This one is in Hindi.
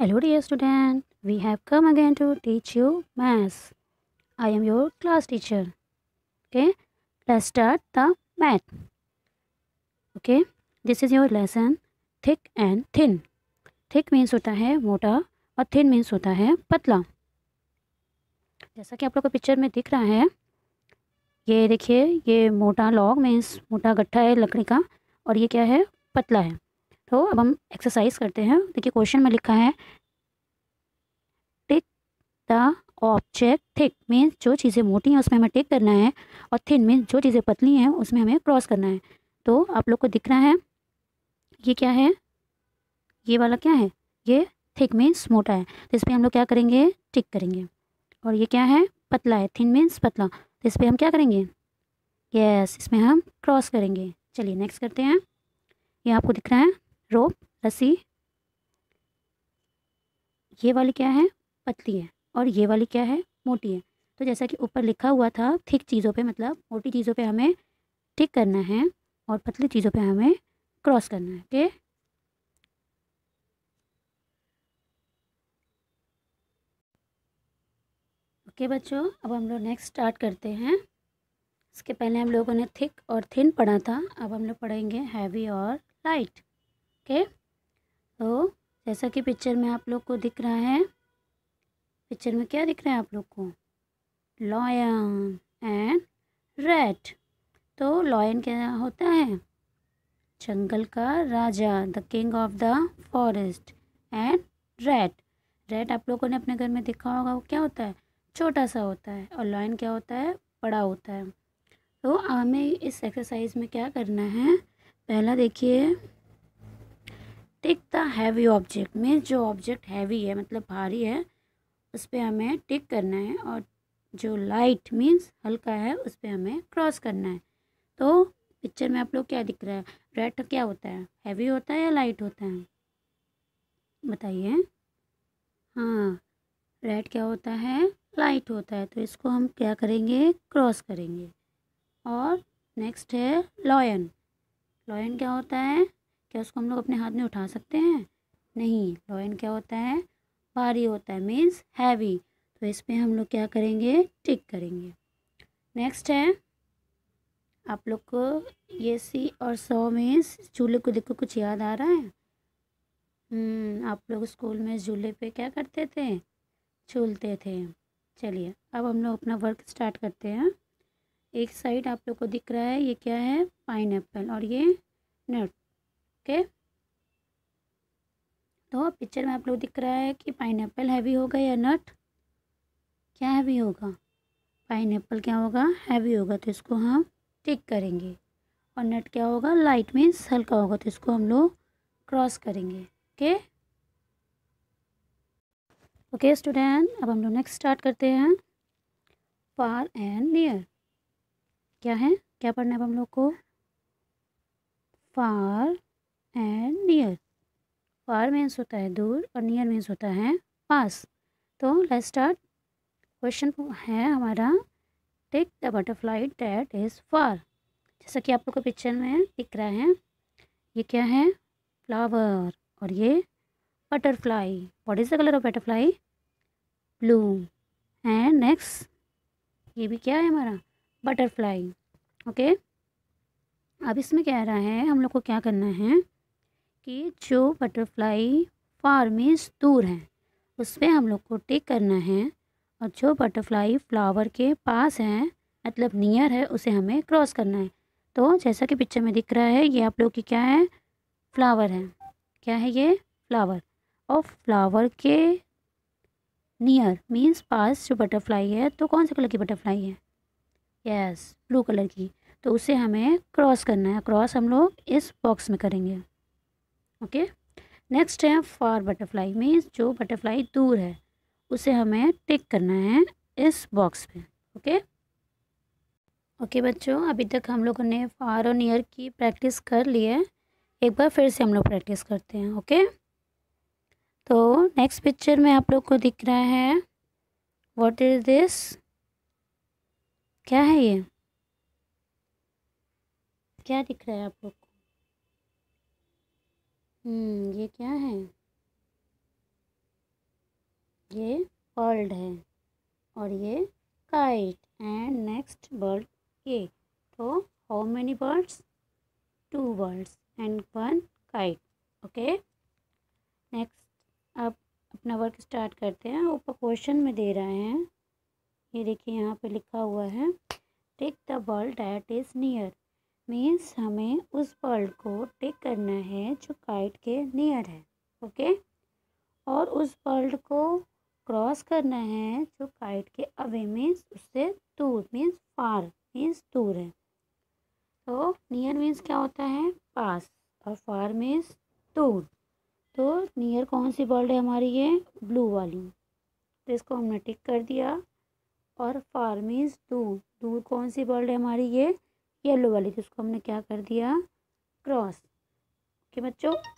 Hello dear student, we have come again to teach you maths. I am your class teacher. Okay, let's start the math. Okay, this is your lesson thick and thin. Thick means होता है मोटा और thin means होता है पतला जैसा कि आप लोग को पिक्चर में दिख रहा है ये देखिए ये मोटा लॉग मीन्स मोटा गट्ठा है लकड़ी का और ये क्या है पतला है तो अब हम एक्सरसाइज करते हैं देखिए क्वेश्चन में लिखा है tick the object thick means जो चीज़ें मोटी हैं उसमें हमें टिक करना है और थिन मीन्स जो चीज़ें पतली हैं उसमें हमें क्रॉस करना है तो आप लोग को दिख रहा है ये क्या है ये वाला क्या है ये थिक मीन्स मोटा है तो इस पर हम लोग क्या करेंगे टिक करेंगे और ये क्या है पतला है थिन मीन्स पतला तो इस पर हम क्या करेंगे यस yes, इसमें हम क्रॉस करेंगे चलिए नेक्स्ट करते हैं ये आपको दिख रहा है रोप रस्सी ये वाली क्या है पतली है और ये वाली क्या है मोटी है तो जैसा कि ऊपर लिखा हुआ था थिक चीज़ों पे मतलब मोटी चीज़ों पे हमें ठीक करना है और पतली चीज़ों पे हमें क्रॉस करना है ओके ओके बच्चों अब हम लोग नेक्स्ट स्टार्ट करते हैं इसके पहले हम लोगों ने थिक और थिन पढ़ा था अब हम लोग पढ़ेंगे हैवी और लाइट ओके तो जैसा कि पिक्चर में आप लोग को दिख रहा है पिक्चर में क्या दिख रहा है आप लोग को लॉयन एंड रेट तो लॉयन क्या होता है जंगल का राजा the king of the forest and rat rat आप लोगों ने अपने घर में देखा होगा वो क्या होता है छोटा सा होता है और लॉयन क्या होता है बड़ा होता है तो हमें इस एक्सरसाइज में क्या करना है पहला देखिए tick the heavy object means जो ऑब्जेक्ट हैवी है मतलब भारी है उस पर हमें टिक करना है और जो लाइट मीन्स हल्का है उस पर हमें क्रॉस करना है तो पिक्चर में आप लोग क्या दिख रहा है रेड तो क्या होता है हैवी होता है या लाइट होता है बताइए हाँ रेड क्या होता है लाइट होता है तो इसको हम क्या करेंगे क्रॉस करेंगे और नेक्स्ट है लॉयन लॉयन क्या होता है क्या उसको हम लोग अपने हाथ में उठा सकते हैं नहीं लॉयन क्या होता है भारी होता है मीन्स हैवी तो इस पर हम लोग क्या करेंगे टिक करेंगे नेक्स्ट है आप लोग को ये सी और सौ में इस चूल्हे को देखो कुछ याद आ रहा है हम्म, आप लोग स्कूल में झूले पे क्या करते थे झूलते थे चलिए अब हम लोग अपना वर्क स्टार्ट करते हैं एक साइड आप लोग को दिख रहा है ये क्या है पाइन और ये नट ओके तो पिक्चर में आप लोग दिख रहा है कि पाइन हैवी होगा या नट क्या हैवी होगा पाइन क्या होगा हैवी होगा तो इसको हम टिक करेंगे और नट क्या होगा लाइट मीन्स हल्का होगा तो इसको हम लोग क्रॉस करेंगे ओके ओके स्टूडेंट अब हम लोग नेक्स्ट स्टार्ट करते हैं फार एंड नियर क्या है क्या पढ़ना है अब हम लोग को far and near far means होता है दूर और नियर मीन्स होता है पास तो लेट्स स्टार्ट क्वेश्चन है हमारा take the butterfly that is far जैसा कि आप लोग को पिक्चर में दिख रहा है ये क्या है फ्लावर और ये butterfly what is the colour of butterfly blue and next ये भी क्या है हमारा बटरफ्लाई ओके okay? अब इसमें कह रहा है हम लोग को क्या करना है कि जो बटरफ्लाई फार्मेज दूर हैं उस पर हम लोग को टिक करना है और जो बटरफ्लाई फ्लावर के पास है मतलब नियर है उसे हमें क्रॉस करना है तो जैसा कि पिक्चर में दिख रहा है ये आप लोग की क्या है फ्लावर है क्या है ये फ्लावर और फ्लावर के नियर मीन्स पास जो बटरफ्लाई है तो कौन से कलर की बटरफ्लाई है यस ब्लू कलर की तो उसे हमें क्रॉस करना है क्रॉस हम लोग इस बॉक्स में करेंगे ओके नेक्स्ट है फॉर बटरफ्लाई मीन्स जो बटरफ्लाई दूर है उसे हमें टिक करना है इस बॉक्स में ओके ओके बच्चों अभी तक हम लोगों ने फार और नियर की प्रैक्टिस कर ली है एक बार फिर से हम लोग प्रैक्टिस करते हैं ओके तो नेक्स्ट पिक्चर में आप लोग को दिख रहा है व्हाट इज़ दिस क्या है ये क्या दिख रहा है आप लोग को हम्म, ये क्या है ये बर्ल्ड है और ये काइट एंड नेक्स्ट बर्ड ये तो how many birds two birds and one kite okay next अब अपना वर्क स्टार्ट करते हैं ऊपर क्वेश्चन में दे रहे हैं ये देखिए यहाँ पे लिखा हुआ है take the bird that is near means हमें उस बर्ड को टिक करना है जो काइट के नियर है ओके और उस बर्ड को क्रॉस करना है जो काइट के अवे मीन्स उससे दूर मीन्स फार मीन्स दूर है तो नियर मीन्स क्या होता है पास और फार मीन्स दूर तो नियर कौन सी बर्ड है हमारी ये ब्लू वाली तो इसको हमने टिक कर दिया और फार मीन्स दूर दूर कौन सी बर्ड है हमारी ये येलो वाली थी उसको हमने क्या कर दिया क्रॉस ओके बच्चों